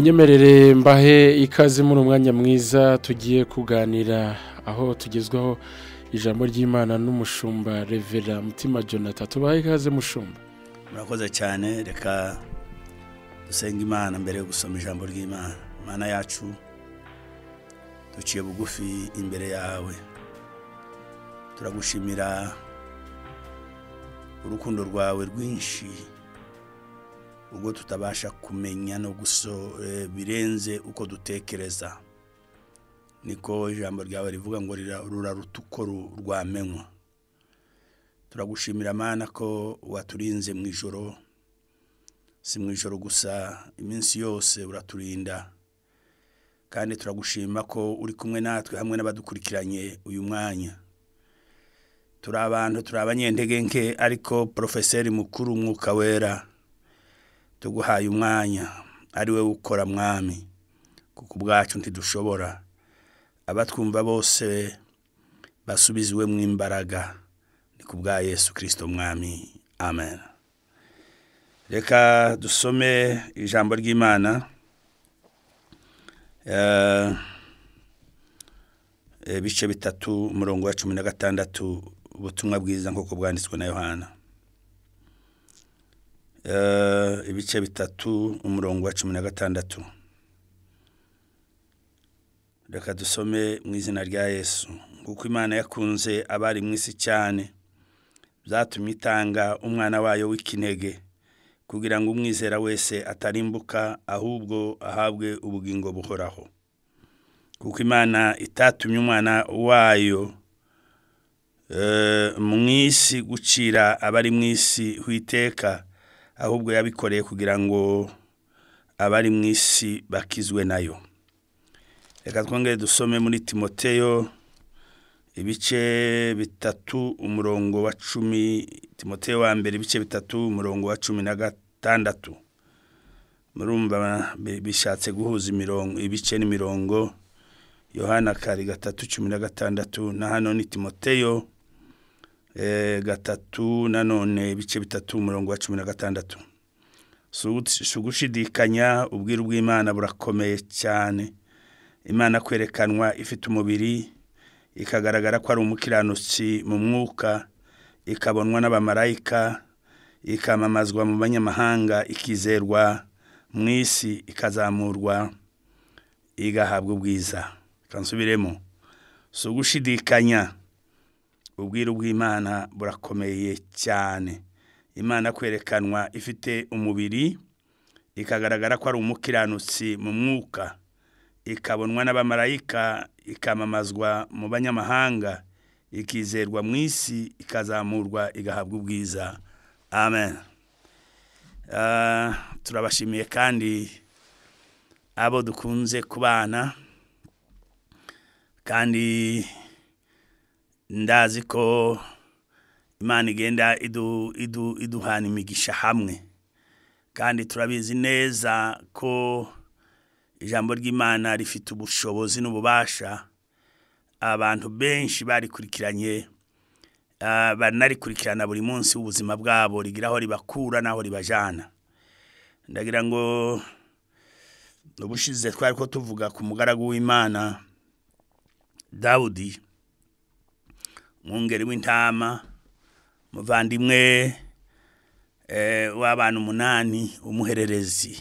munyemerere mbahe ikaze muri umwanya mwiza tugiye kuganira aho tugezwaho ijambo ry'imana n'umushumba revera mutima jonathan tubahe ikaze mushumba murakoze cyane reka dusenga imana mbere yo gusoma ijambo ry'imana imana yacu duciye bugufi imbere yawe turagushimira urukundo rwawe rwinshi ubwo tutabasha kumenya no guso eh, birenze uko dutekereza niko ijambo ryawe rivuga ngo ruraruta uko rwamenywa turagushimira amana ko waturinze mu ijoro si mu ijoro gusa iminsi yose uraturinda kandi turagushima ko uri kumwe natwe hamwe n'abadukurikiranye uyu mwanya turi abantu turi nke ariko porofeseri mukuru umwuka wera tuguhaye umwanya ari we ukora mwami kuko ubwacu ntidushobora abatwumva bose mu imbaraga ni ku bwa yesu kirisito mwami amen reka dusome ijambo ry'imana ibice eh, eh, bitatu umurongo wa cumi na gatandatu ubutumwa bwiza nk'uko bwanditswe na yohana Eh, ibice bitatu umurongo wa cumi na gatandatu reka dusome mu izina rya yesu nkuko imana yakunze abari mu isi cyane byatumye itanga umwana wayo w'ikinege kugira ngo umwizera wese atarimbuka ahubwo ahabwe ubugingo buhoraho kuko imana itatumye umwana wayo eh, mu isi gucira abari mu isi witeka ahubwo yabikoreye kugira ngo abari mu isi bakizwe nayo reka twongere dusome muri timoteyo ibice bitatu umurongo wa cumi timoteyo wa mbere ibice bitatu umurongo wa cumi na gatandatu murumva bishatse guhuza imirongo ibice n'imirongo yohana kari gatatu cumi na gatandatu na hano ni timoteyo Eh, gatatu nanone ibice bitatu umurongo wa cumi na gatandatu si ugushidikanya ubwiru bw'imana burakomeye cyane imana kwerekanwa ifite umubiri ikagaragara ko ari umukiranutsi mu mwuka ikabonwa n'abamarayika ikamamazwa mu banyamahanga ikizerwa mu isi ikazamurwa igahabwa ubwiza kansubiremo si ugushidikanya ubwiru bw'imana burakomeye cyane imana kwerekanwa ifite umubiri ikagaragara ko ari umukiranutsi mu mwuka ikabonwa n'abamarayika ikamamazwa mu banyamahanga ikizerwa mu isi ikazamurwa igahabwa ubwiza amen ah, turabashimiye kandi abo dukunze kubana kandi ndazi ko imana igenda iduhana imigisha hamwe kandi turabizi neza ko ijambo ry'imana rifite ubushobozi n'ububasha abantu benshi barikurikiranye ah, banarikurikirana buri munsi w'ubuzima bwabo rigira aho ribakura n'aho ribajyana ndagira ngo ubushize twari ko tuvuga ku mugaragu w'imana dawudi umwungeri w'intama umuvandimwe eh, w'abana umunani umuhererezi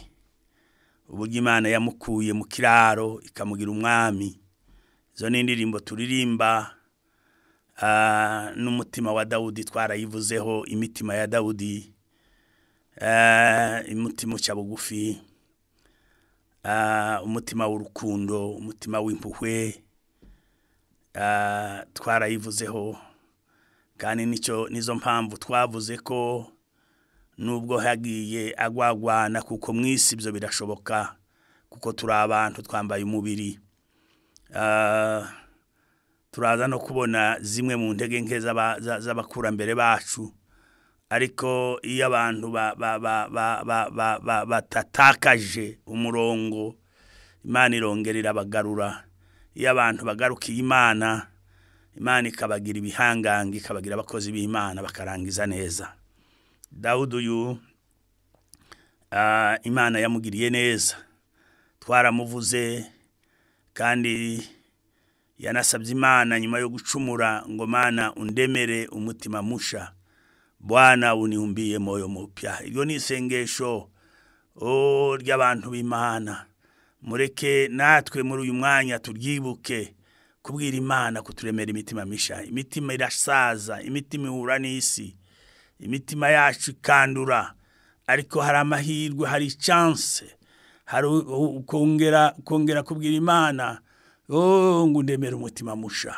uburyo imana yamukuye mu kiraro ikamugira umwami izo ni indirimbo turirimba ah, n'umutima wa dawudi twarayivuzeho imitima ya dawudi imutima eh, uca bugufi ah, umutima w'urukundo umutima w'impuhwe twarayivuzeho kandi nicyo nizo mpamvu twavuze ko nubwo hagiye agwagwana kuko mu isi ibyo birashoboka kuko turi abantu twambaye umubiri turaza no kubona zimwe mu ntege nke z'abakurambere bacu ariko iyo abantu batatakaje umurongo imana irongera irabagarura iyo abantu bagarukiye imana imana ikabagira ibihangange ikabagira abakozi b'imana bakarangiza neza dawudu uyu imana yamugiriye neza twaramuvuze kandi yanasabye imana nyuma yo gucumura ngo mana undemere umutima musha bwana unihumbiye moyo mupya iryo ni isengesho oh, ry'abantu b'imana mureke natwe muri uyu mwanya turyibuke kubwira imana kuturemera imitima misha imitima irasaza imitima ihura n'isi imitima yacu ikandura ariko hari amahirwe hari icanse hari kongera kongera kubwira imana oh, ngo ndemere umutima musha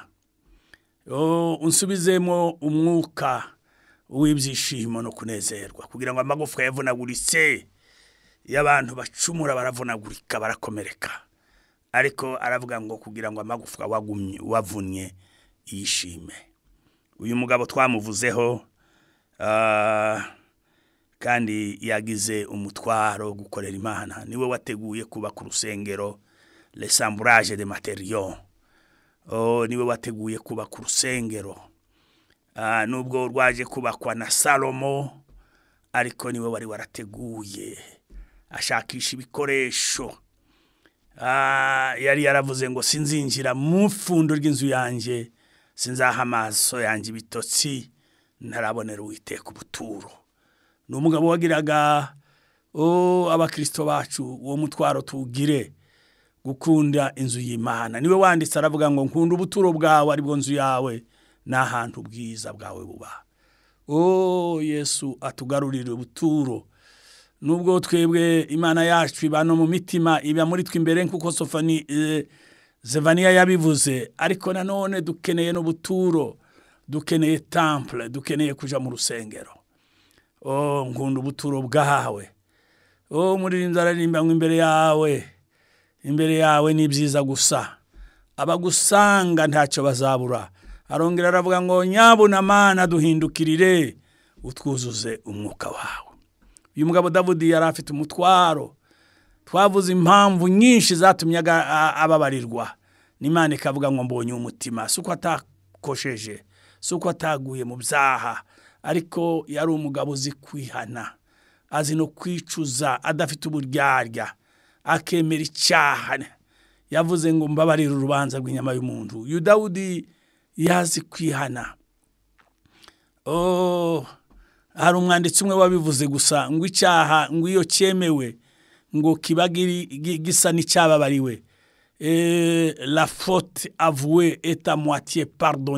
oh, unsubizemo umwuka w'ibyishimo no kunezerwa kugira ngo amagufa yavunaguritse iyo abantu bacumura baravunagurika barakomereka ariko aravuga ngo kugira ngo amagufwa wagumye wavunnye yishime uyu mugabo twamuvuzeho ah, kandi yagize umutwaro wo gukorera imana niwe wateguye kubaka urusengero resamburaje de materiyo oh, niwe wateguye kubaka rusengero ah, nubwo rwaje kubakwa na salomo ariko niwe wari warateguye ashakisha ibikoresho ah, yari yaravuze ngo sinzinjira mu pfundo ry'inzu yanjye sinzaha amaso yanjye ibitotsi ntarabonera uwiteka ubuturo ni umugabo wagiraga oh, abakristo bacu uwo mutwaro tuwugire gukunda inzu y'imana niwe wanditse aravuga ngo nkunda ubuturo bwawe aribwo nzu yawe n'ahantu ubwiza bwawe buba oh, yesu atugarurire ubuturo nubwo twebwe imana yacu iba no mu mitima iba muri twe imbere nk'uko sofani eh, zevaniya yabivuze ariko nanone dukeneye n'ubuturo dukeneye tampure dukeneye kujya mu rusengero oh, nkunda ubuturo bwawe umuririnzi oh, araririmba ngo imbere yawe imbere yawe ni byiza gusa abagusanga ntacyo bazabura arongera aravuga ngo nyabuna mana duhindukirire utwuzuze umwuka wawe uyu mugabo davudi yari afite umutwaro twavuze impamvu nyinshi zatumye ababarirwa n'imana ikavuga ngo mbonye umutima si uko atakosheje si uko ataguye mu byaha ariko yari umugabo uzi kwihana azi no kwicuza adafite uburyarya akemera icyaha yavuze ngo mbabarire urubanza rw'inyama y'umuntu uyu dawudi yazi kwihana oh! hari umwanditsi umwe wabivuze gusa ngo icyaha ngo iyo cyemewe ngo kiba gisa n'icyababariwe eh, la faute avoué et à moitié abo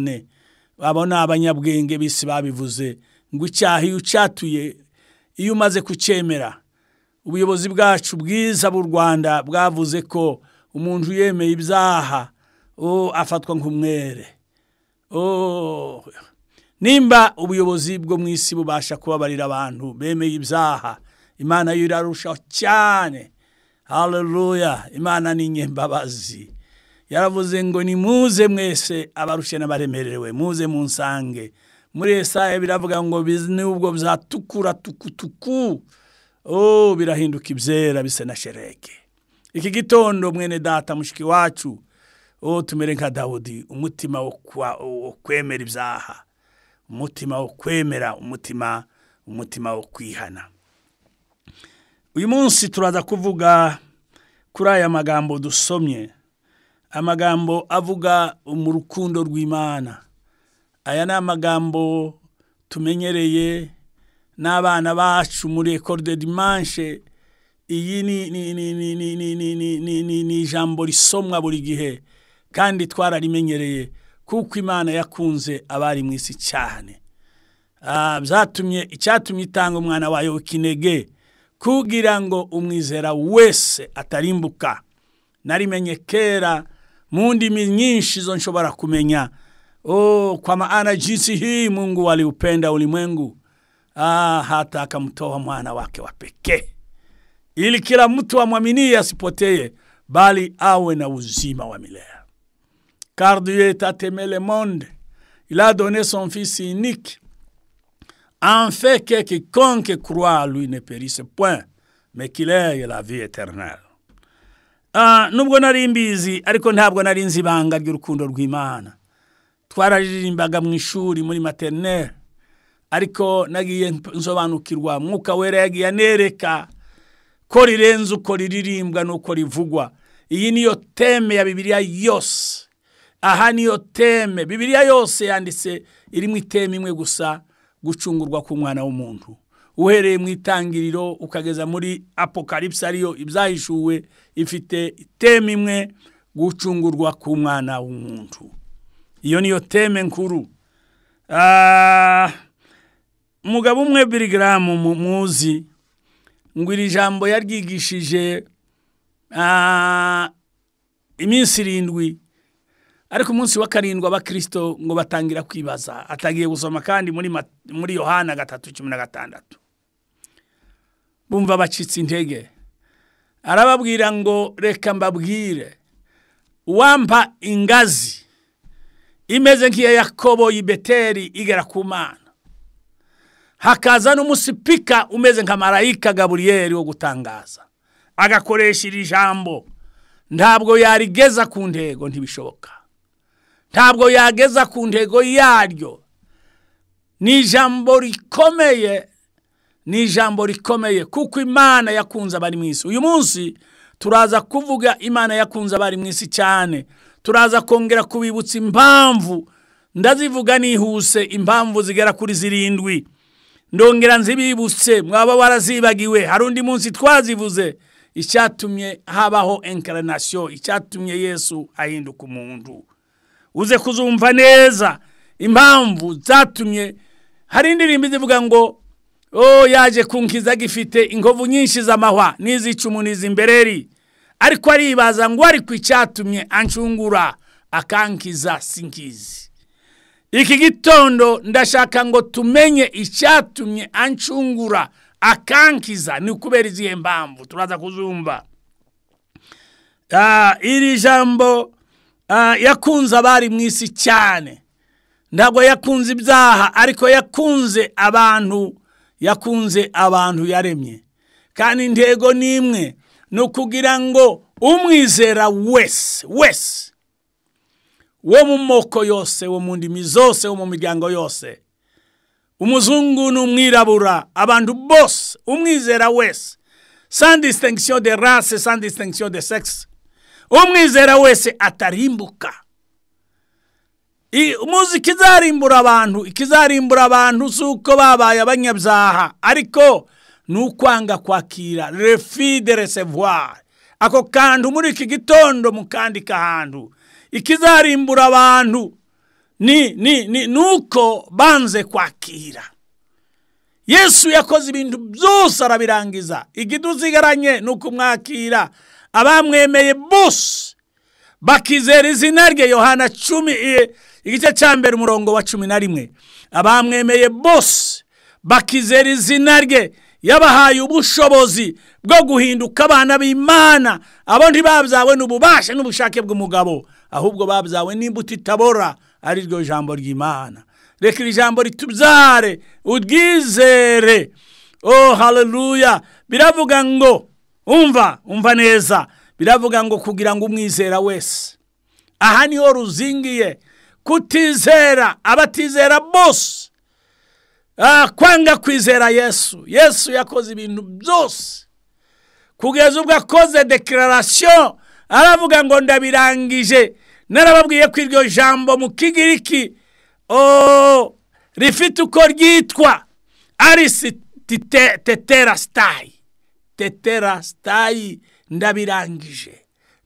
ni abanyabwenge bisi babivuze ngo icyaha iyo ucatuye iyo umaze kucyemera ubuyobozi bwacu bwiza bw’u rwanda bwavuze ko umuntu yemeye ibyaha oh, afatwa nk'umwere oh, nimba ubuyobozi bwo mu isi bubasha kubabarira abantu bemeye ibyaha imana yo irarusha cyane haleluya imana ni nyembabazi yaravuze ngo ni muze mwese abarushe n'abaremerewe muze mu nsange muri esaye biravuga ngo nubwo byatukura tukutuku oh birahinduka ibyera bisa na shereke iki gitondo mwene data mushiki wacu oh tumere nka dawudi umutima wo kwemera ibyaha umutima wo kwemera umutima umutima wo kwihana uyu munsi turaza kuvuga kuri aya magambo dusomye amagambo avuga mu rukundo rw'imana aya ni amagambo tumenyereye n'abana bacu muri ekode dimanche iyi ni ijambo risomwa buri gihe kandi twararimenyereye kuko imana yakunze abari mwisi cyane ah byatumye icyatumye itanga umwana wayo ukinege kugira ngo umwizera wese atarimbuka narimenye kera mu ndimi nyinshi zo nshobora kumenya oh, kwa maana jinsi hii mungu aliupenda ulimwengu ah, hata akamtoa mwana wake wa pekee ili kila mtu amwaminie asipoteye bali awe na uzima wa milele car Dieu est aimé le monde. Il a donné son Fils unique, en fait que quiconque croit à lui ne périsse point, mais qu'il ait la vie éternelle. nubwo ah, nari mbizi ariko ntabwo nari nzi ibanga ry'urukundo rw'imana twararimbaga mu ishuri muri materineri ariko nagiye nsobanukirwa mwuka wera yagiye anereka ko rirenze uko riririmbwa n'uko rivugwa iyi niyo teme ya bibiriya yose aha niyo teme bibiriya yose yanditse iri mu iteme imwe gusa gucungurwa ku mwana w'umuntu uhereye mu itangiriro ukageza muri apokaripsi ariyo ibyahishuwe ifite iteme imwe gucungurwa ku mwana w'umuntu iyo niyo teme nkuru ah, umugabo umwe birigaramu muzi ngo iri jambo yaryigishije ah, iminsi irindwi ariko umunsi wa karindwi abakristo ngo batangira kwibaza atagiye gusoma kandi muri yohana gatatu cumi na gatandatu bumva bacitse intege arababwira ngo reka mbabwire wampa ingazi imeze nk'iya yakobo ibeteri igera ku mana hakaza n'umusipika umeze nka marayika gaburiyeri wo gutangaza agakoresha iri jambo ntabwo yarigeza ku ntego ntibishoboka ntabwo yageza ku ntego yaryo ni ijambo rikomeye ni ijambo rikomeye kuko imana yakunze abari mu isi uyu munsi turaza kuvuga imana yakunze abari mu isi cyane turaza kongera kubibutsa impamvu ndazivuga nihuse impamvu zigera kuri zirindwi ndongera nzibibutse mwaba warazibagiwe hari undi munsi twazivuze icyatumye habaho enkaranasiyo icyatumye yesu ahinduka umuntu uze kuzumva neza impamvu zatumye hari indirimbo zivuga ngo oh yaje kunkiza gifite inkovu nyinshi z'amahwa n'iz'icumu n'iz'imbereri ariko aribaza ngo ariko icyatumye anshungura akankiza sinkizi iki gitondo ndashaka ngo tumenye icyatumye anshungura akankiza ni ukubera izihe mpamvu turaza kuzumva ah, iri jambo Ah, yakunze abari mu isi cyane ntabwo yakunze ibyaha ariko yakunze abantu yakunze abantu yaremye kandi intego ni imwe ni ukugira ngo umwizera wese wese wo mu moko yose wo mu ndimi zose wo mu miryango yose umuzungu ni umwirabura abantu bose umwizera wese sans distinction de race sans distinction de sexe umwizera wese atarimbuka muzi ikizarimbura abantu ikizarimbura abantu si uko babaye abanyabyaha ariko ni ukwanga kwakira refide resevuwari ako kantu muri iki gitondo mukandika ahantu ikizarimbura abantu ni ni ni nuko banze kwakira yesu yakoze ibintu byose arabirangiza ikidusigaranye ni ukumwakira abamwemeye bose bakizera izina rye yohana cumi igice cya mbere umurongo wa cumi na rimwe abamwemeye bose bakizera izina rye yabahaye ubushobozi bwo guhinduka abana b'imana abo ntibabyawe n'ububasha n'ubushake bw'umugabo ahubwo babyawe n'imbuto itabora ari ariryo jambo ry'imana reka iri jambo ritubyare ubwizere oh hareruya biravuga ngo umva umva neza biravuga ngo kugira ngo umwizera wese aha niho ruzingiye kutizera abatizera bose ah, kwanga kwizera yesu yesu yakoze ibintu byose kugeza ubwo akoze deklarasiyo aravuga ngo ndabirangije narababwiye ko iryo jambo mu kigiriki oh, rifite uko ryitwa ari tetera sitayi tetera sitayi ndabirangije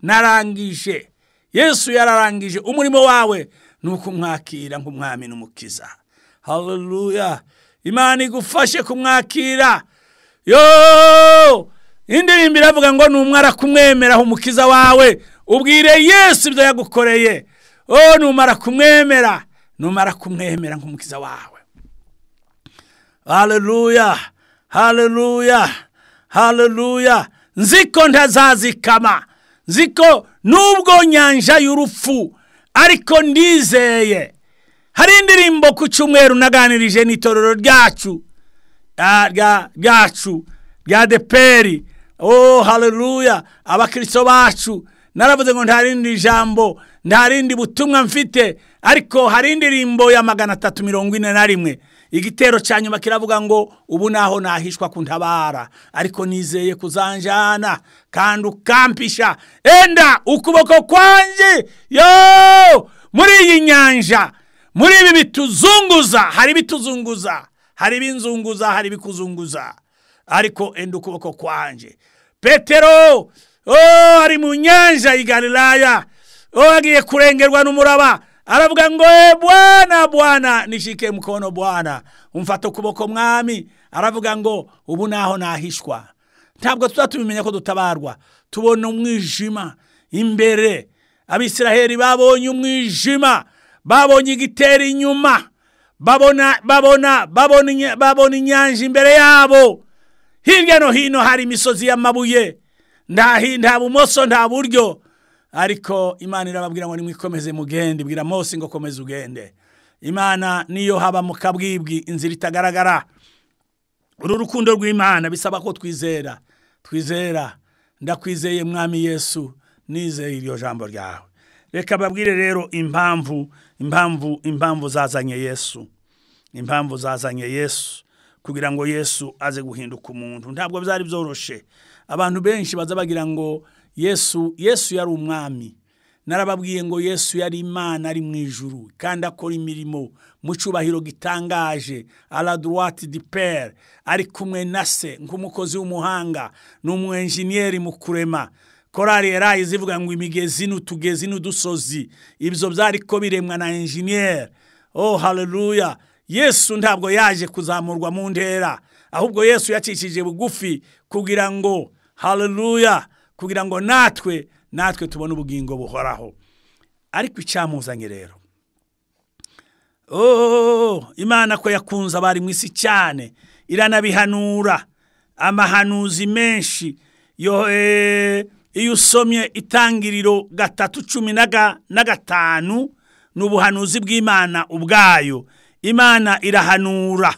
narangije yesu yararangije umurimo wawe ni ukumwakira nk'umwami n'umukiza haruruya imana igufashe kumwakira yo indirimbo iravuga ngo ni umwara kumwemeraho umukiza wawe ubwire yesu ibyo yagukoreye o numara kumwemera numara kumwemera nk'umukiza wawe haruruya haruruya haleluya nziko ntazazikama nziko nubwo nyanja y'urupfu ariko ndizeye hari indirimbo ku cyumweru naganirije n'itorero ryacu ryacu rya deperi oh haleluya abakiristo bacu naravuze ngo nta rindi jambo nta butumwa mfite ariko hari indirimbo ya magana atatu mirongo ine na rimwe igitero cya nyuma kiravuga ngo ubu naho nahishwa kuntabara ariko nizeye kuzanjana kandi ukampisha enda ukuboko kwanjye yo muri iyi nyanja muri ibi bituzunguza hari ibituzunguza hari ibinzunguza hari ibikuzunguza ariko enda ukuboko kwanjye petero oh, ari mu nyanja y'i galilaya oh, agiye kurengerwa n'umuraba aravuga ngo e bwana bwana nishike mkono bwana umfata ukuboko mwami aravuga ngo ubu naho nahishwa ntabwo tuba tubimenya ko dutabarwa tubona umwijima imbere abisiraheli babonye umwijima babonye igitera inyuma babona babona babona inyanja imbere yabo hirya no hino hari imisozi y'amabuye nta bumoso nta buryo ariko imana irababwira ngo nimwikomeze mugende ibwira mose ngo komeze ugende imana niyo haba mu kabwibwi inzira itagaragara uru rukundo rw'imana bisaba ko twizera twizera ndakwizeye mwami yesu nizeye iryo jambo ryawe reka babwire rero impamvu impamvu impamvu zazanye yesu impamvu zazanye yesu kugira ngo yesu aze guhinduka umuntu ntabwo byari byoroshe abantu benshi baza bagira ngo yesu yesu yari umwami narababwiye ngo yesu yari imana ari mu ijuru kandi akora imirimo mu cyubahiro gitangaje araduwati di pere ari kumwe na se nk'umukozi w'umuhanga ni umwenjeniyeri mu kurema korari yaraye zivuga ngo imigezi n'utugezi n'udusozi ibyo byari ko biremwa na enjeniyeri oh hareruya yesu ntabwo yaje kuzamurwa mu ntera ahubwo yesu yacishije bugufi kugira ngo hareruya kugira ngo natwe natwe tubone ubugingo buhoraho ariko icyamuzanye rero oh, imana ko yakunze abari mu isi cyane iranabihanura amahanuzi menshi eh, iyo usomye itangiriro gatatu cumi na gatanu ni ubuhanuzi bw'imana ubwayo imana irahanura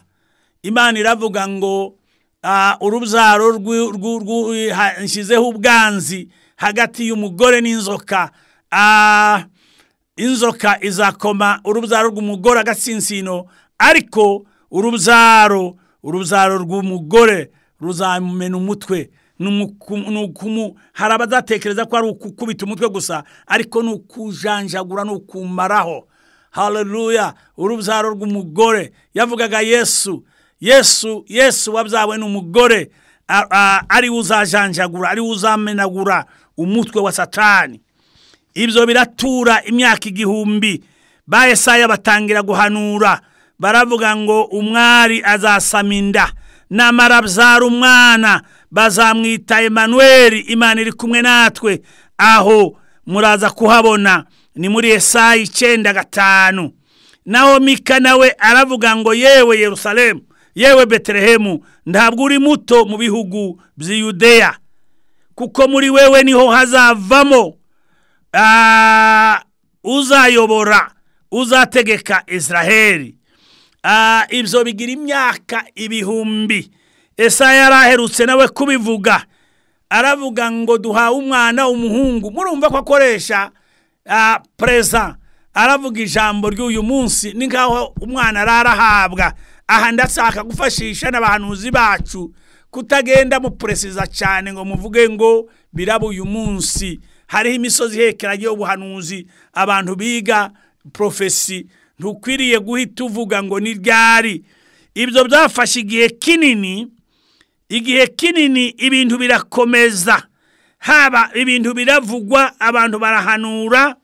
imana iravuga ngo Ah, urubyaro rwishyizeho ubwanzi hagati y'umugore n'inzoka ah, inzoka izakoma urubyaro rw'umugore agatsinsino ariko urubyaro urubyaro rw'umugore ruzamena umutwe hari abadatekereza ko ari ukukubita umutwe gusa ariko ni ukujanjagura ni ukumaraho hareruya urubyaro rw'umugore yavugaga yesu yesu yesu wabyawe ni umugore ariwe uzajanjagura ariwe uzamenagura umutwe wa satani ibyo biratura imyaka igihumbi ba bahesaya batangira guhanura baravuga ngo umwari azasama inda namara abyara umwana bazamwita emanuweli imana iri kumwe natwe aho muraza kuhabona ni muri esayi icyenda gatanu naho mika nawe aravuga ngo yewe yerusalemu yewe beterehemu ntabwo uri muto mu bihugu by'iyudeya kuko muri wewe niho hazavamo uzayobora uzategeka israheli ibyo bigira imyaka ibihumbi esa ese yaraherutse nawe kubivuga aravuga ngo duhawe umwana umuhungu murumva ko akoresha perezida aravuga ijambo ry'uyu munsi ni nk'aho umwana ararahabwa aha ndashaka gufashisha n'abahanuzi bacu kutagenda mupuresiza cyane ngo muvuge ngo biraba uyu munsi hariho imisozi ihekeranye y'ubuhanuzi abantu biga profesi ntukwiriye guhita uvuga ngo ni ryari ibyo byafashe igihe kinini igihe kinini ibintu birakomeza haba ibintu biravugwa abantu barahanura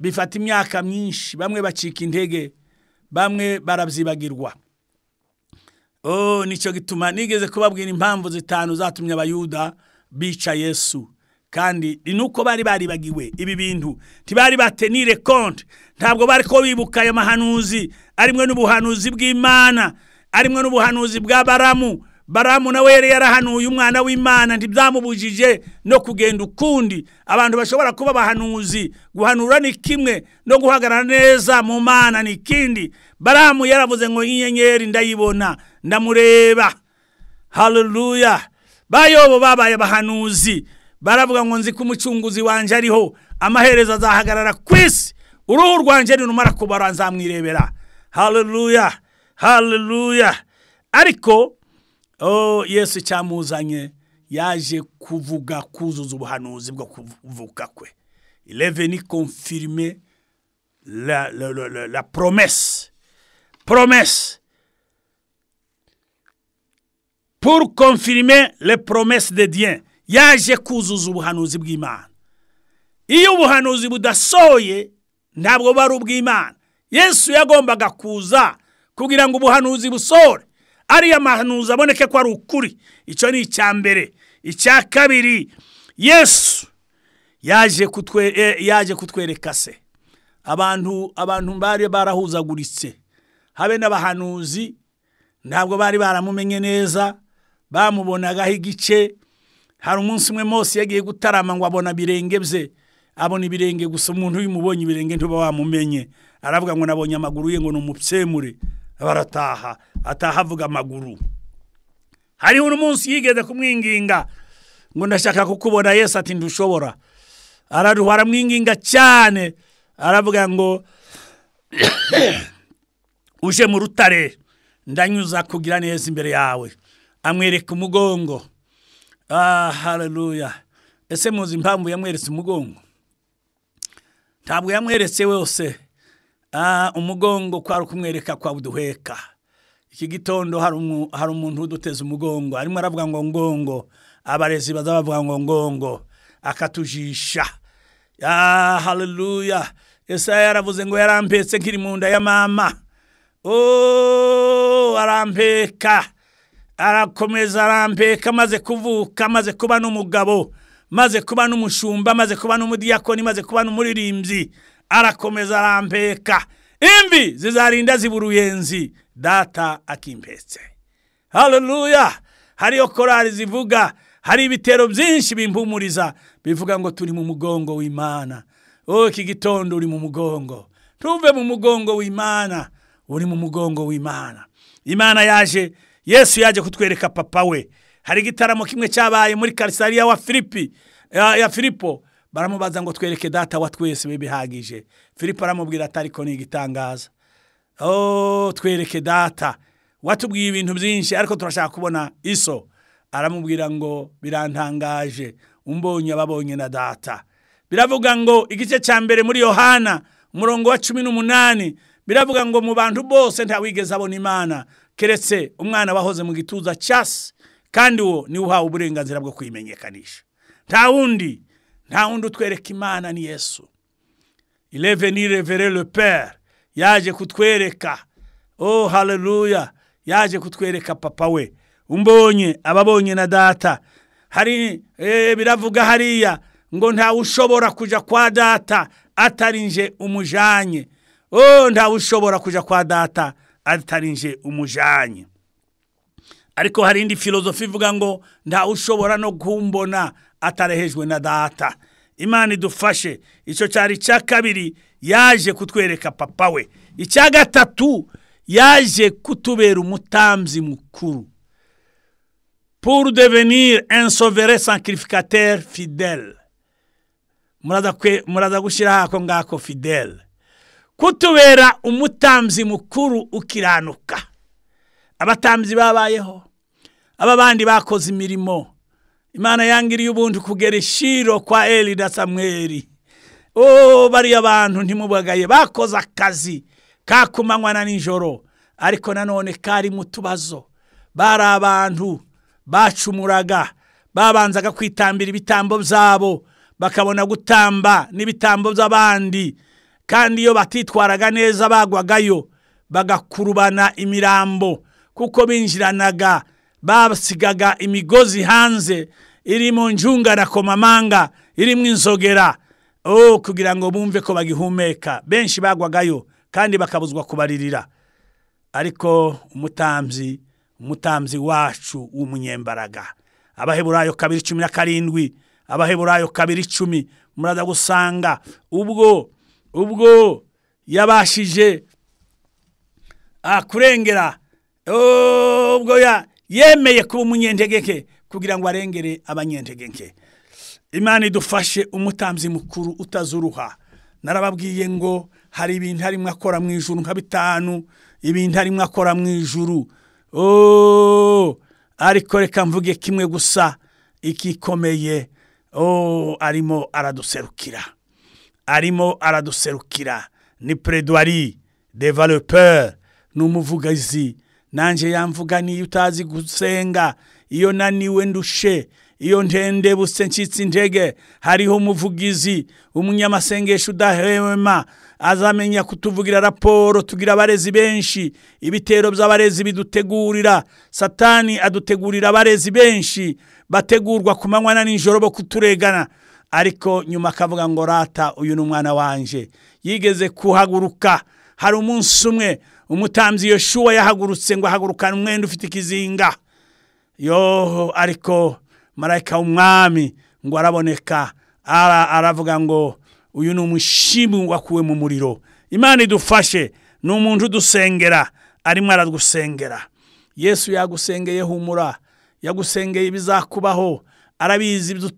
bifata imyaka myinshi bamwe bacika intege bamwe barabyibagirwa oh nicyo gituma nigeze kubabwira impamvu zitanu zatumye abayuda bica yesu kandi ni uko bari baribagiwe ibi bintu ntibari batenire konti ntabwo bari ko bibuka ayo mahanuzi arimwe n'ubuhanuzi bw'imana arimwe n'ubuhanuzi bwa baramu baramu nawe yari yarahanuye umwana w'imana ntibyamubujije no kugenda ukundi abantu bashobora kuba abahanuzi guhanura ni kimwe no guhagarara neza mu mana ni ikindi baramu yaravuze ngo inyenyeri ndayibona ndamureba hareruruya bayobo babaye abahanuzi baravuga ngo nzi ko umucunguzi wanjye ariho amaherezo azahagarara ku isi uruhu rwanjye nirumara kubara nzamwirebera hareruruya hareruruya ariko oh yesu cyamuzanye yaje kuvuga kuzuza ubuhanuzi bwo kuvuka kwe ireveni confirme la la la la promesse promesse pour confirmer les promesses de Dieu yaje kuzuza ubuhanuzi bw'imana iyo ubuhanuzi budasohoye ntabwo bari ubw'imana yesu yagombaga kuza kugira ngo ubuhanuzi busohore ariya mahanuzi aboneke ko ari ukuri icyo ni icya mbere icya kabiri yesu yaje e, kutwereka se abantu abantu bari barahuzaguritse habe n'abahanuzi ntabwo bari baramumenye neza bamubonagaho igice hari umunsi umwe Mose yagiye gutarama ngo abona ibirenge bye abona ibirenge gusa umuntu iyo umubonye ibirenge ntuba wamumenye aravuga ngo nabonye amaguru ye ngo ni umupfemure barataha ataha avuga amaguru hariho uno munsi yigeze kumwinginga ngo ndashaka kukubona yesu ati ndushobora araruha aramwinginga cyane aravuga ngo uje mu rutare ndanyuza kugira neza imbere yawe amwereka umugongo ah, hararuya ese muzi impamvu yamweretse umugongo ntabwo yamweretse wose Ah, umugongo kwari kumwereka kwa buduheka iki gitondo hari umuntu uduteze umugongo arimo aravuga ngo ngongo abarezi baza bavuga ngo ngongo akatujisha ah, haleluya esaya yaravuze ngo yarampetse nkiri mu nda ya mama ooo oh, arampeka arakomeza arampeka maze kuvuka maze kuba n'umugabo maze kuba n'umushumba maze kuba n'umudiyakoni maze kuba n'umuririmbyi arakomeza arampeka imvi zizarinda ziba data akimpetse hareruya hariyo korari zivuga hari ibitero byinshi bimpumuriza bivuga ngo turi mu mugongo w'imana wowe oh, iki gitondo uri mu mugongo tuve mu mugongo w'imana uri mu mugongo w'imana imana yaje yesu yaje kutwereka papa we hari igitaramo kimwe cyabaye muri karisariya wa filipi eh, ya filipo baramubaza ngo twereke data wa twese bibihagije filipo aramubwira atari ko igitangaza oh, twereke data watubwiye ibintu byinshi ariko turashaka kubona iso aramubwira ngo birantangaje umbonye ababonye na data biravuga ngo igice cya mbere muri yohana umurongo wa cumi n'umunani biravuga ngo mu bantu bose ntawigeze abona imana keretse umwana wahoze mu gituza cyasi kandi uwo niwe uhawe uburenganzira bwo kwimenyekanisha nta wundi nta wundi utwereka imana ni yesu ireveni revere leperi yaje kutwereka oh haleluya yaje kutwereka papa we umbonye ababonye na data hari eh, biravuga hariya ngo ntawe ushobora kujya kwa data atarinje umujanye oh ntawe ushobora kujya kwa data atarinje umujanye ariko hari indi filozofi ivuga ngo ntawe ushobora no kumbona atarehejwe na data imana idufashe icyo cyari icya kabiri yaje kutwereka papa we icya gatatu yaje kutubera umutambyi mukuru pour devenir un sauveur sacrificateur fidèle muraza gushyira hako ngako fidèle kutubera umutambyi mukuru ukiranuka abatambyi babayeho aba bandi bakoze imirimo imana yangiriye ubuntu kugera ishiro kwa eri na samweri oh bariya bantu ntimubagaye bakoze akazi kakumanywa na nijoro ariko nanone kari mu tubazo bari abantu bacumuraga babanzaga kwitambira ibitambo byabo bakabona gutamba n'ibitambo by'abandi kandi iyo batitwaraga neza bagwagayo bagakurubana imirambo kuko binjiranaga basigaga imigozi hanze irimo njunga na komamanga irimo inzogera oh kugira ngo bumve ko bagihumeka benshi bagwagayo kandi bakabuzwa kubaririra ariko umutambyi umutambyi wacu w'umunyembaraga abaheburayo kabiri cumi na karindwi abaheburayo kabiri icumi muraza gusanga ubwo ubwo yabashije ah, kurengera ubwo yemeye kuba umunyentegeke kugira ngo arengere nke. imana idufashe umutambyi mukuru utazuruha narababwiye ngo hari ibintu arimo akora mu ijuru nka bitanu ibintu arimo akora mu ijuru oh, ariko reka mvuge kimwe gusa ikikomeye oh, arimo araduserukira arimo araduserukira ni peredwari developeri ni umuvugazi nanjye yamvuga niyo utazi gusenga iyo naniwe ndushe iyo ntende buse nshyitsi intege hariho umuvugizi umunyamasengesho udahema azamenya kutuvugira raporo tugira abarezi benshi ibitero by'abarezi bidutegurira satani adutegurira abarezi benshi bategurwa ku manywa na nijoro bo kuturegana ariko nyuma akavuga ngo rata uyu ni umwana wanjye yigeze kuhaguruka hari umunsi umwe umutambyi yoshuwa yahagurutse ngo ahagurukane umwenda ufite ikizinga yoho ariko marayika w'umwami ngo araboneka aravuga ngo uyu ni umushimu wakuwe mu muriro imana idufashe ni umuntu udusengera arimo aradusengera yesu yagusengeye humura yagusengeye ibizakubaho arabizi ibyo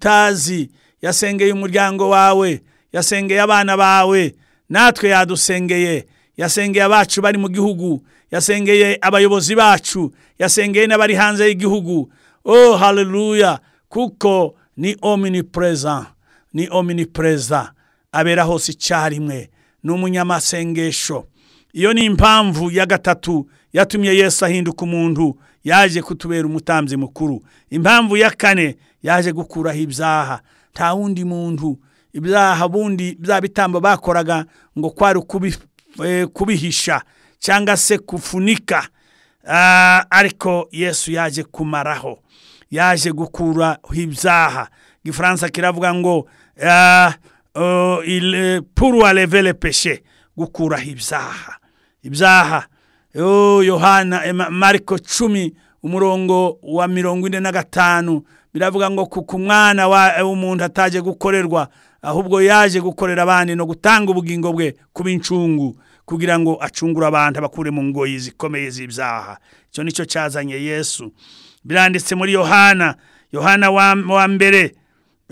yasengeye umuryango wawe yasengeye abana bawe natwe yadusengeye yasengeye abacu bari mu gihugu yasengeye abayobozi bacu yasengeye n'abari hanze y'igihugu oh haleluya kuko ni omini perezida ni omini perezida abera hose icyarimwe ni umunyamasengesho iyo ni impamvu ya gatatu yatumye yesu ahinduka umuntu yaje kutubera umutambyi mukuru impamvu ya kane yaje gukuraho ibyaha nta wundi muntu ibyaha bundi bya bitambo bakoraga ngo kwari Eh, kubihisha cyangwa se kufunika ah, ariko yesu yaje kumaraho yaje gukuraho ibyaha igifaransa kiravuga ngo ah, oh, puruwa revere peshe gukuraho ibyaha ibyaha oh, yohana eh, mariko cumi umurongo wa mirongo ine na gatanu biravuga ngo ku mwana eh, w'umuntu ataje gukorerwa ahubwo yaje gukorera abandi no gutanga ubugingo bwe kuba incungu kugira ngo acungure abantu abakure mu ngoyi zikomeye z'ibyaha icyo nicyo cyazanye yesu biranditse muri yohana yohana wa mbere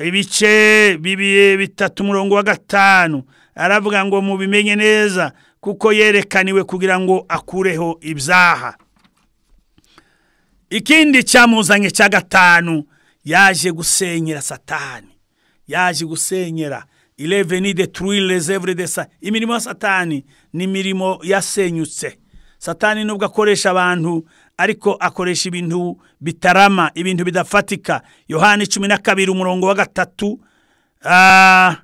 ibice bibiri bitatu umurongo wa gatanu aravuga ngo mubimenye neza kuko yerekaniwe kugira ngo akureho ibyaha ikindi cyamuzanye cya gatanu yaje gusenyera satani yaje gusenyera ireveni de turile zevure de imirimo ya satani ni imirimo yasenyutse satani nubwo akoresha abantu ariko akoresha ibintu bitarama ibintu bidafatika yohani cumi na kabiri umurongo wa gatatu ah,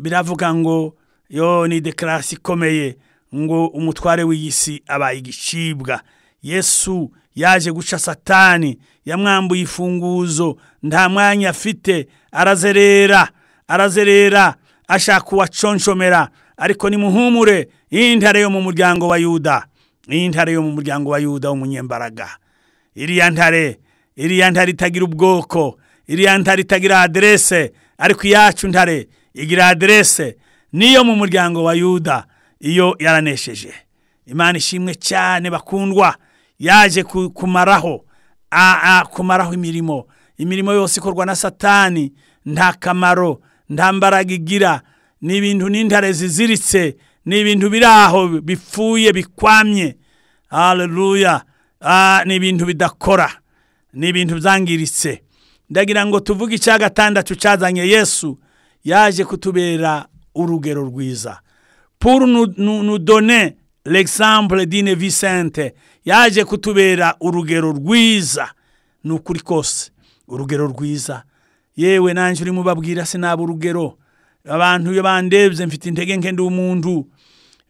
biravuga ngo yo ni dekarasi ikomeye ngo umutware w'iy'isi abaye igicibwa yesu yaje guca satani yamwambuye ifunguzo nta mwanya afite arazerera arazerera ashaka uwaconshomera ariko nimuhumure y'intare yo mu muryango wa yuda y'intare yo mu muryango wa yuda w'umunyembaraga iriya ntare iriya ntare itagira ubwoko iriya ntare itagira aderese ariko iyacu ntare igira aderese niyo mu muryango wa yuda iyo yaranesheje imana ishimwe cyane bakundwa yaje kumaraho kumaraho imirimo imirimo yose ikorwa na satani nta kamaro nta mbaraga igira ni ibintu n'intare ziziritse ni ibintu biri aho bipfuye bikwamye hareruya ni ibintu bidakora ni ibintu byangiritse ndagira ngo tuvuge icya gatandatu cyazanye yesu yaje kutubera urugero rwiza puru nudone l'exemple dine visente yaje kutubera urugero rwiza ni ukuri kose urugero rwiza yewe nanjye urimo ubabwira sinaba urugero abantu iyo bandebye mfite intege nke ndi umuntu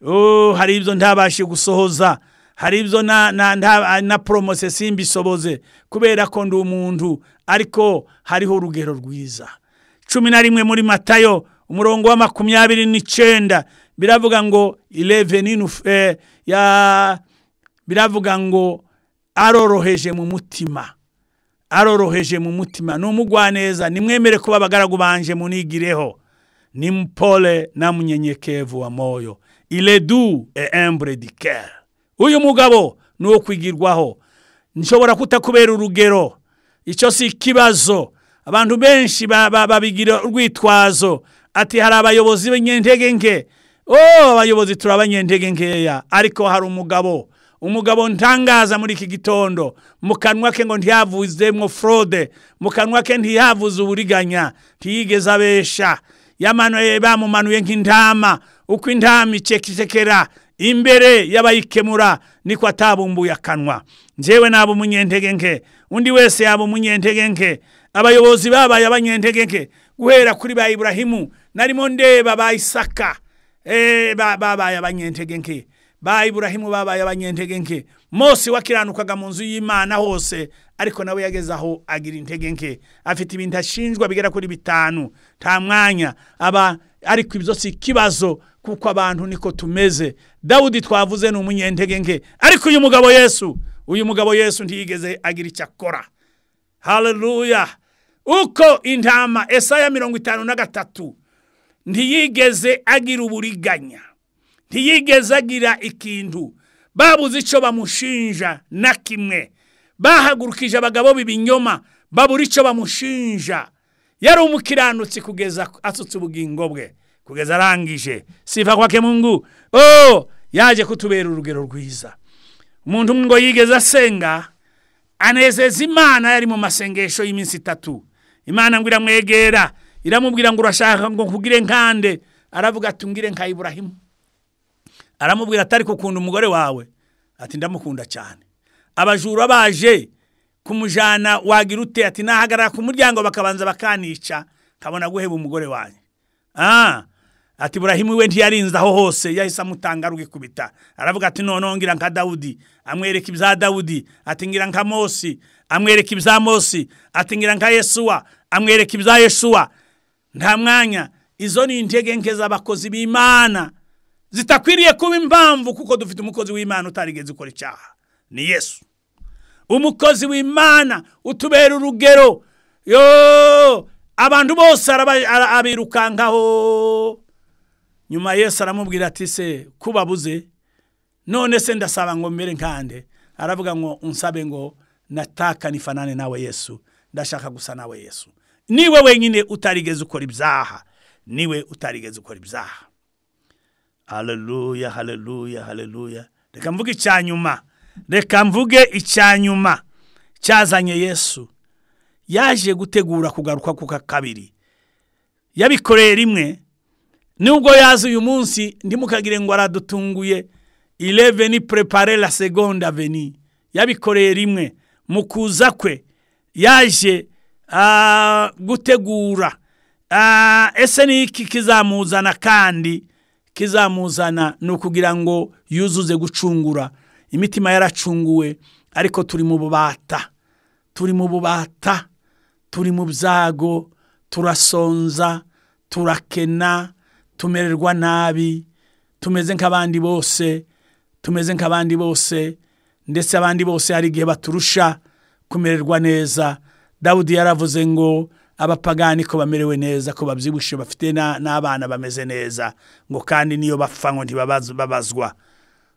oh, hari ibyo ntabashe gusohoza hari ibyo na poromose simbisoboze kubera ko ndi umuntu ariko hariho urugero rwiza cumi na rimwe muri matayo umurongo wa makumyabiri n'icyenda biravuga ngo ireveni eh, ya biravuga ngo aroroheje mu mutima aroroheje mu mutima ni umugwaneza nimwemere kuba abagaragu banje munigireho ni mpole na munyenyekevu wa moyo iredu e embure di uyu mugabo ni uwo kwigirwaho nshobora kutakubera urugero icyo si ikibazo abantu benshi babigira urwitwazo ati hari abayobozi b'intege nke oh abayobozi turi abanyentege nkeya ariko hari umugabo umugabo ntangaza muri iki gitondo mu kanwa ke ngo ntiyavuzemo forode mu kanwa ke ntiyavuze uburiganya ntiyigeze abesha yamanuye bamumanuye nk'intama uko intama icekekera imbere y'abayikemura niko atabumbuye akanwa njyewe naba umunyentege nke undi wese yaba umunyentege nke abayobozi babaye abanyentege nke guhera kuri ba iburahimu narimo ndeba ba isaka eh, babaye abanyentege nke ba iburahimu babaye abanyentege nke mose wakiranukaga mu nzu y'imana hose ariko nawe yageze aho agira intege nke afite ibintu ashinjwa bigera kuri bitanu nta mwanya aba ariko ibyo si ikibazo kuko abantu niko tumeze dawudi twavuze ni umunyentege nke ariko uyu mugabo yesu uyu mugabo yesu ntiyigeze agira icyo akora hareruya uko intama esaya mirongo itanu na gatatu ntiyigeze agira uburiganya ntiyigeze agira ikintu babuze icyo bamushinja na kimwe bahagurukije abagabo b'ibinyoma babura icyo bamushinja yari umukiranutsi kugeza asutse ubugingo bwe kugeza arangije siva kwa kemungu oh yaje kutubera urugero rwiza umuntu umwe ngo yigeze asenga anezeza imana yari mu masengesho y'iminsi itatu imana ngo iramwegera iramubwira ngo urashaka ngo nkugire nkande aravuga ati ngire nka iburahimu aramubwira atari kukunda umugore wawe ati ndamukunda cyane abajura baje kumujyana wagira ute ati nahagarara ku muryango bakabanza bakanica kabona guheba umugore wanjye ah! ati burahimu we ntiyarinze aho hose yahise amutanga rwikubita aravuga ati noneho ngira nka dawudi amwereka ibya dawudi ati ngira nka mosi amwereka ibya mosi ati ngira nka yesuwa amwereka ibya yesuwa nta mwanya izo ni intege nke z'abakozi b'imana zitakwiriye kuba impamvu kuko dufite umukozi w'imana utarigeze ukora icyaha ni yesu umukozi w'imana utubera urugero yo abantu bose abirukankaho nyuma yesu aramubwira ati se kubabuze none se ndasaba ngo mbere nkande aravuga ngo unsabe ngo nataka nifanane nawe yesu ndashaka gusa nawe yesu niwe wenyine utarigeze ukora ibyaha niwe utarigeze ukora ibyaha haleluya haleluya haleluya reka mvuge icyanyuma reka mvuge icyanyuma cyazanye yesu yaje gutegura kugaruka kuka kabiri yabikoreye rimwe nubwo yaza uyu munsi ndimukagire ngo aradutunguye ireveni purepare la segonde aveni yabikoreye rimwe mu kuza kwe yaje ah, gutegura ah, ese ni iki kizamuzana kandi kizamuzana ni ukugira ngo yuzuze gucungura imitima yaracunguwe ariko turi mu bubata turi mu bubata turi mu byago turasonza turakena tumererwa nabi tumeze nk'abandi bose tumeze nk'abandi bose ndetse abandi bose hari igihe baturusha kumererwa neza dawudi yaravuze ngo abapagani ko bamerewe neza ko babyibushye bafite n'abana bameze neza ngo kandi niyo bapfa ngo ntibabazwa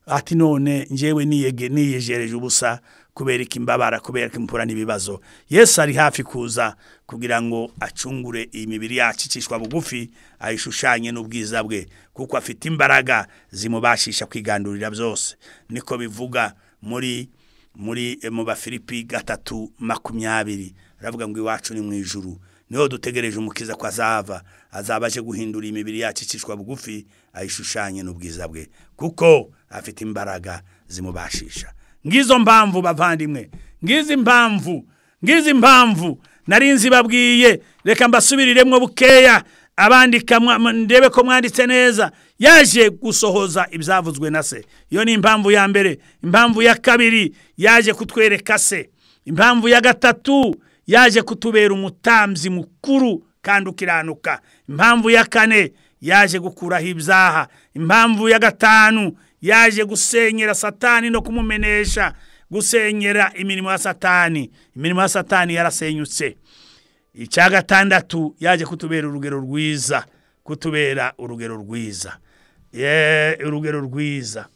ati none ngewe niyejereje ubusa kubera ikimbabara kubera ikimpura n'ibibazo yesu ari hafi kuza kugira ngo acungure iyi mibiri yacu icishwa bugufi ayishushanye n'ubwiza bwe kuko afite imbaraga zimubashisha kwigandurira byose niko bivuga muri muri eh, mu bafilipi gatatu makumyabiri baravuga ngo iwacu ni mu ijuru niho dutegereje umukiza ko azava azaba aje guhindura imibiri yacu icishwa bugufi ayishushanye n'ubwiza bwe kuko afite imbaraga zimubashisha ngizo mpamvu bavandimwe ngizi impamvu ngizi impamvu narinzi babwiye reka mbasubiriremo bukeya abandika ndebe ko mwanditse neza yaje gusohoza ibyavuzwe na se iyo ni impamvu ya mbere impamvu ya kabiri yaje kutwereka se impamvu ya gatatu yaje kutubera umutambyi mukuru kandi ukiranuka impamvu ya kane yaje gukuraho ibyaha impamvu ya gatanu yaje gusenyera satani no kumumenesha gusenyera imirimo ya satani imirimo ya satani yarasenyutse icya gatandatu yaje kutubera urugero rwiza kutubera urugero rwiza yeee urugero rwiza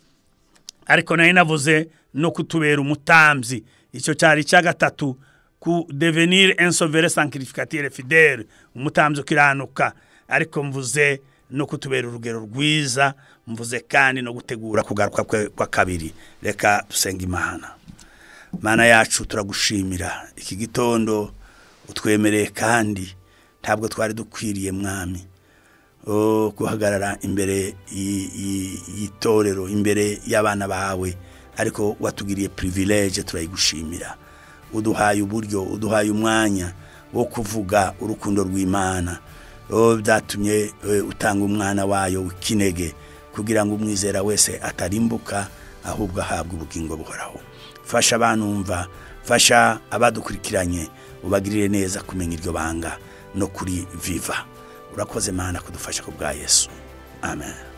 ariko nari navuze no kutubera umutambyi icyo cyari icya gatatu devenir insovere sankirifikatire fidele umutambyi ukiranuka ariko mvuze no kutubera urugero rwiza mvuze kandi no gutegura kugaruka kwa kabiri reka dusenga imana mana yacu turagushimira iki gitondo utwemereye kandi ntabwo twari dukwiriye mwami guhagarara imbere y'itorero imbere y'abana bawe ariko watugiriye purivilege turayigushimira uduhaye uburyo uduhaye umwanya wo kuvuga urukundo rw'imana byatumye e, utanga umwana wayo w'ikinege kugira ngo umwizera wese atarimbuka ahubwo ahabwa ubugingo buhoraho fasha abanumva fasha abadukurikiranye ubagirire neza kumenya iryo banga no kuri viva urakoze mana kudufasha ku bwa yesu amen